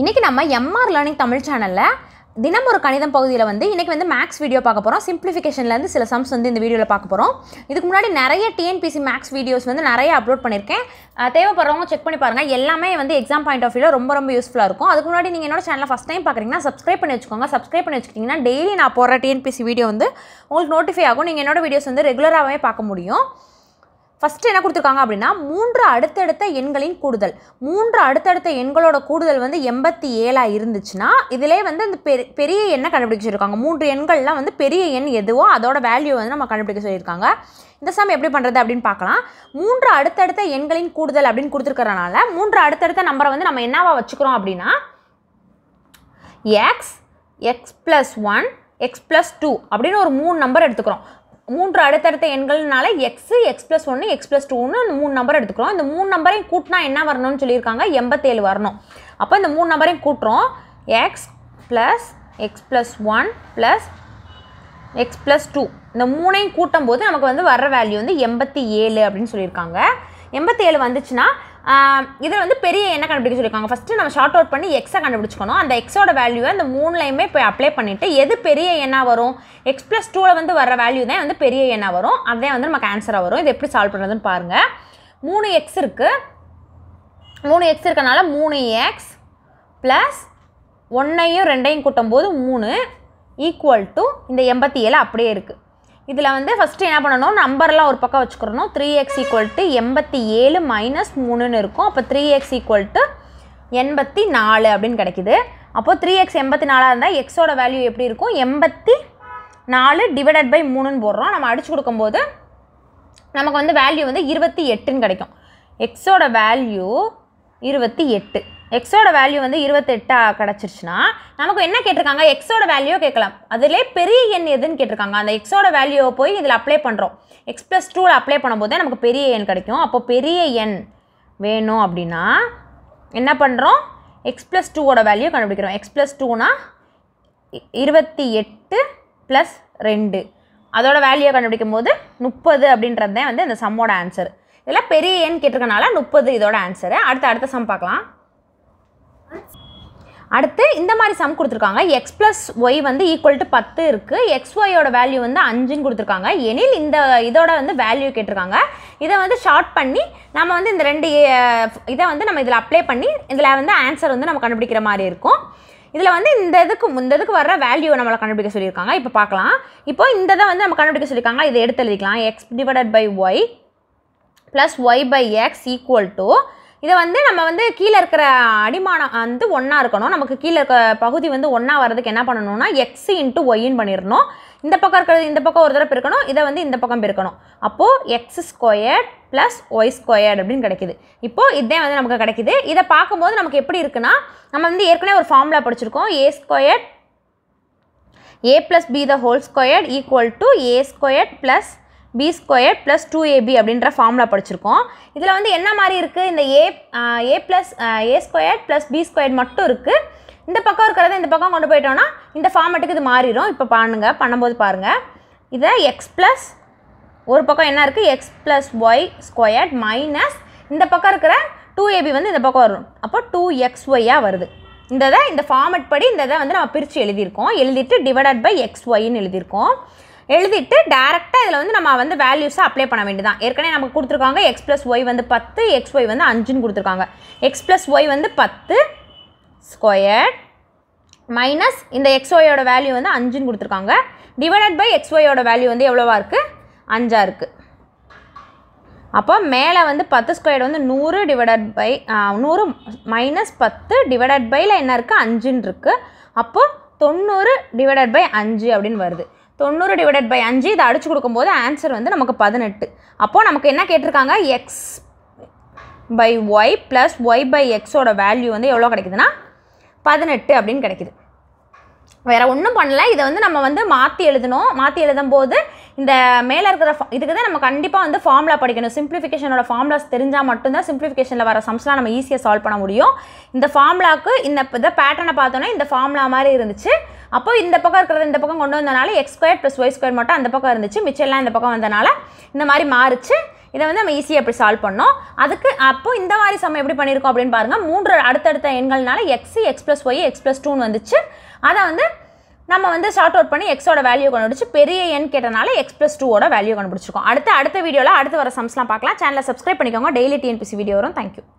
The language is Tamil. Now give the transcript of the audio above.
இன்றைக்கி நம்ம எம்ஆர் லேர்னிங் தமிழ் சேனலில் தினம் ஒரு கணிதம் பகுதியில் வந்து இன்றைக்கி வந்து மேக்ஸ் வீடியோ பார்க்க போகிறோம் சிம்பிளிஃபிகேஷன்லேருந்து சில சம்ஸ் வந்து இந்த வீடியோவில் பார்க்க போகிறோம் இதுக்கு முன்னாடி நிறைய டிஎன்பிசி மேக்ஸ் வீடியோஸ் வந்து நிறைய அப்லோட் பண்ணியிருக்கேன் தேவைப்படுறவங்க செக் பண்ணி பாருங்கள் எல்லாமே வந்து எக்ஸாம் பாயிண்ட் ஆஃப் வியூ ரொம்ப ரொம்ப யூஸ்ஃபுல்லாக இருக்கும் அதுக்கு முன்னாடி நீங்கள் என்னோட சேனலில் ஃபஸ்ட் டைம் பார்க்குறீங்கன்னா சப்ஸ்கிரைப் பண்ணி வச்சுக்கோங்க சப்ஸ்கிரைப் பண்ணி வச்சுக்கிட்டிங்கன்னா டெய்லி நான் போகிற டிஎன்பிசி வீடியோ வந்து உங்களுக்கு நோட்டிஃபை ஆகும் நீங்கள் என்னோட வீடியோஸ் வந்து ரெகுலராகவே பார்க்க முடியும் ஃபஸ்ட்டு என்ன கொடுத்துருக்காங்க அப்படின்னா மூன்று அடுத்தடுத்த எண்களின் கூடுதல் மூன்று அடுத்தடுத்த எண்களோட கூடுதல் வந்து எண்பத்தி ஏழாக இருந்துச்சுன்னா இதிலே வந்து அந்த பெ பெரிய எண்ணை கண்டுபிடிச்சிருக்காங்க மூன்று எண்கள்லாம் வந்து பெரிய எண் எதுவோ அதோட வேல்யூ வந்து நம்ம கண்டுபிடிக்க சொல்லியிருக்காங்க இந்த சமயம் எப்படி பண்ணுறது அப்படின்னு பார்க்கலாம் மூன்று அடுத்தடுத்த எண்களின் கூடுதல் அப்படின்னு கொடுத்துருக்கறனால மூன்று அடுத்தடுத்த நம்பரை வந்து நம்ம என்னவா வச்சுக்கிறோம் அப்படின்னா X X plus one X plus two அப்படின்னு ஒரு மூணு நம்பர் எடுத்துக்கிறோம் மூன்று அடுத்தடுத்த எண்கள்னால எக்ஸ் எக்ஸ் ப்ளஸ் ஒன்று எக்ஸ் ப்ளஸ் டூன்னு அந்த மூணு நம்பர் எடுத்துக்கிறோம் இந்த மூணு நம்பரையும் கூட்டினா என்ன வரணும்னு சொல்லியிருக்காங்க எண்பத்தேழு வரணும் அப்போ இந்த மூணு நம்பரையும் கூட்டுறோம் X plus X plus one plus X plus two இந்த மூணையும் கூட்டும் போது நமக்கு வந்து வர்ற வேல்யூ வந்து எண்பத்தி ஏழு அப்படின்னு சொல்லியிருக்காங்க எண்பத்தி ஏழு வந்துச்சுன்னா இதில் வந்து பெரிய என்ன கண்டுபிடிக்க சொல்லியிருக்காங்க ஃபஸ்ட்டு நம்ம ஷார்ட் அவுட் பண்ணி எக்ஸை கண்டுபிடிச்சிக்கணும் அந்த எக்ஸோட வேல்யூவை அந்த மூணுலையுமே போய் அப்ளை பண்ணிவிட்டு எது பெரிய எண்ணாக வரும் எக்ஸ் ப்ளஸ் டூவில் வந்து வர வேல்யூ தான் வந்து பெரிய எண்ணாக வரும் அதே வந்து நமக்கு ஆன்சராக வரும் இது எப்படி சால்வ் பண்ணுறதுன்னு பாருங்கள் மூணு எக்ஸ் இருக்குது மூணு எக்ஸ் இருக்கனால மூணு எக்ஸ் ப்ளஸ் ஒன்றையும் ரெண்டையும் கூட்டும் போது மூணு ஈக்குவல் டு இந்த எண்பத்தி ஏழு அப்படியே இருக்குது இதில் வந்து ஃபஸ்ட்டு என்ன பண்ணணும் நம்பர்லாம் ஒரு பக்கம் வச்சுக்கிறணும் த்ரீ எக்ஸ் ஈக்குவல் டு எண்பத்தி ஏழு மைனஸ் மூணுன்னு இருக்கும் அப்போ த்ரீ எக்ஸ் ஈக்குவல் டு எண்பத்தி நாலு அப்படின்னு கிடைக்கிது அப்போது த்ரீ எக்ஸ் எண்பத்தி நாலாக இருந்தால் எக்ஸோட வேல்யூ எப்படி இருக்கும் எண்பத்தி நாலு டிவைடட் பை மூணுன்னு போடுறோம் நம்ம அடிச்சு கொடுக்கும்போது நமக்கு வந்து வேல்யூ வந்து இருபத்தி எட்டுன்னு கிடைக்கும் எக்ஸோட வேல்யூ இருபத்தி எட்டு எக்ஸோட வேல்யூ வந்து இருபத்தெட்டாக கிடச்சிருச்சுன்னா நமக்கு என்ன கேட்டிருக்காங்க எக்ஸோட வேல்யூ கேட்கலாம் அதிலே பெரிய எண் எதுன்னு கேட்டிருக்காங்க அந்த எக்ஸோட வேல்யூவை போய் இதில் அப்ளை பண்ணுறோம் எக்ஸ் ப்ளஸ் டூவில் அப்ளை பண்ணும்போது நமக்கு பெரிய எண் கிடைக்கும் அப்போ பெரிய எண் வேணும் அப்படின்னா என்ன பண்ணுறோம் எக்ஸ் ப்ளஸ் டூவோட வேல்யூ கண்டுபிடிக்கிறோம் எக்ஸ் ப்ளஸ் டூனா இருபத்தி எட்டு ப்ளஸ் ரெண்டு அதோட வேல்யூ கண்டுபிடிக்கும் போது முப்பது அப்படின்றது தான் வந்து இந்த சம்மோட ஆன்சர் இதெல்லாம் பெரிய எண் கேட்டிருக்கனால முப்பது இதோட ஆன்சரு அடுத்து அடுத்த சம் பார்க்கலாம் அடுத்து இந்த மாதிரி சம் கொடுத்துருக்காங்க எக்ஸ் ப்ளஸ் ஒய் வந்து ஈக்குவல் டு பத்து இருக்குது எக்ஸ் ஒயோட வேல்யூ வந்து அஞ்சுன்னு கொடுத்துருக்காங்க எனில் இந்த இதோட வந்து வேல்யூ கேட்டிருக்காங்க இதை வந்து ஷார்ட் பண்ணி நம்ம வந்து இந்த ரெண்டு இதை வந்து நம்ம இதில் அப்ளை பண்ணி இதில் வந்து ஆன்சர் வந்து நம்ம கண்டுபிடிக்கிற மாதிரி இருக்கும் இதில் வந்து இந்த இதுக்கு இந்த இதுக்கு வர வேல்யூ நம்மளை கண்டுபிடிக்க சொல்லியிருக்காங்க இப்போ பார்க்கலாம் இப்போ இந்த இதை வந்து நம்ம கண்டுபிடிக்க சொல்லியிருக்காங்க இதை எடுத்து எழுதிக்கலாம் x divided by y plus y by x equal to இதை வந்து நம்ம வந்து கீழே இருக்கிற அடிமானம் வந்து ஒன்றா இருக்கணும் நமக்கு கீழே இருக்க பகுதி வந்து ஒன்றா வர்றதுக்கு என்ன பண்ணணும்னா எக்ஸ் இன்ட்டு ஒயின்னு பண்ணிடணும் இந்த பக்கம் இருக்கிறது இந்த பக்கம் ஒரு தடவை பெருக்கணும் இதை வந்து இந்த பக்கம் பெருக்கணும் அப்போது x squared plus y squared அப்படின்னு கிடைக்குது இப்போது இதே வந்து நமக்கு கிடைக்குது இதை பார்க்கும்போது நமக்கு எப்படி இருக்குன்னா நம்ம வந்து ஏற்கனவே ஒரு ஃபார்முலா படிச்சிருக்கோம் a squared a plus b the whole squared equal to a squared plus b square plus two a b அப்படின்ற ஃபார்மில் படிச்சிருக்கோம் இதில் வந்து என்ன மாதிரி இருக்குது இந்த a a plus a square plus b square மட்டும் இருக்குது இந்த பக்கம் இருக்கிறத இந்த பக்கம் கொண்டு போயிட்டோம்னா இந்த ஃபார்மேட்டுக்கு இது மாறிடும் இப்போ பண்ணுங்கள் பண்ணும்போது பாருங்கள் இதை எக்ஸ் ப்ளஸ் ஒரு பக்கம் என்ன இருக்குது x plus y squared minus இந்த பக்கம் இருக்கிற டூ ஏபி வந்து இந்த பக்கம் வரும் அப்போ டூ எக்ஸ் ஒய்யாக வருது இந்த இதை இந்த ஃபார்மெட் படி இந்த இதை வந்து நம்ம பிரித்து எழுதியிருக்கோம் எழுதிட்டு டிவைடட் பை எக்ஸ் ஒய்ன்னு எழுதியிருக்கோம் எழுதிட்டு டேரெக்டாக இதில் வந்து நம்ம வந்து வேல்யூஸை அப்ளை பண்ண வேண்டியதான் ஏற்கனவே நமக்கு கொடுத்துருக்காங்க எக்ஸ் ப்ளஸ் ஒய் வந்து பத்து எக்ஸ் ஒய் வந்து அஞ்சுன்னு கொடுத்துருக்காங்க எக்ஸ் ப்ளஸ் ஒய் வந்து பத்து ஸ்கொயர் மைனஸ் இந்த ஒயோட வேல்யூ வந்து அஞ்சுன்னு கொடுத்துருக்காங்க டிவைடட் பை ஒயோட வேல்யூ வந்து எவ்வளோவா இருக்குது அஞ்சாக இருக்குது அப்போ மேலே வந்து பத்து ஸ்கொயர் வந்து நூறு டிவைடட் பை நூறு மைனஸ் பத்து டிவைடட் பையில் என்ன இருக்குது அஞ்சுன்னு இருக்குது அப்போது தொண்ணூறு டிவைடட் பை அஞ்சு அப்படின்னு வருது தொண்ணூறு டிவைடட் பை அஞ்சு இதை அடிச்சு கொடுக்கும்போது ஆன்சர் வந்து நமக்கு பதினெட்டு அப்போது நமக்கு என்ன கேட்டிருக்காங்க x by y plus y by எக்ஸோட வேல்யூ வந்து எவ்வளோ கிடைக்குதுன்னா பதினெட்டு அப்படின்னு கிடைக்குது வேறு ஒன்றும் பண்ணல இதை வந்து நம்ம வந்து மாற்றி எழுதணும் மாற்றி எழுதும் போது இந்த மேலே இருக்கிற இதுக்கு தான் நம்ம கண்டிப்பாக வந்து ஃபார்முலா படிக்கணும் சிம்பிளிஃபிகேஷனோட ஃபார்முலாஸ் தெரிஞ்சால் மட்டும்தான் சிம்பிளிஃபிகேஷனில் வர சம்ஸ்லாம் நம்ம ஈஸியாக சால்வ் பண்ண முடியும் இந்த ஃபார்முலாவுக்கு இந்த இதை பேட்டர்னை பார்த்தோன்னா இந்த ஃபார்முலா மாதிரி இருந்துச்சு அப்போ இந்த பக்கம் இருக்கிறது இந்த பக்கம் கொண்டு வந்தனால x square plus y square மட்டும் அந்த பக்கம் இருந்துச்சு மிச்சம்லாம் இந்த பக்கம் வந்தனால இந்த மாதிரி மாறிச்சு இதை வந்து நம்ம ஈஸியாக எப்படி சால்வ் பண்ணோம் அதுக்கு அப்போ இந்த மாதிரி சமம் எப்படி பண்ணியிருக்கோம் அப்படின்னு பாருங்கள் மூன்று அடுத்தடுத்த எண்கள்னால X X plus y x plus டூன்னு வந்துச்சு அதை வந்து நம்ம வந்து ஷார்ட் அவுட் பண்ணி எக்ஸோட வேல்யூ கண்டுபிடிச்சு பெரிய எண் கேட்டனால எக்ஸ் ப்ளஸ் டூவோட வேல்யூ கண்டுபிடிச்சிருக்கோம் அடுத்த அடுத்த வீடியோவில் அடுத்து வர சம்ஸ்லாம் பார்க்கலாம் சேனலை சப்ஸ்கிரைப் பண்ணிக்கோங்க டெய்லி டிஎன்பிசி வீடியோ வரும் தேங்க்யூ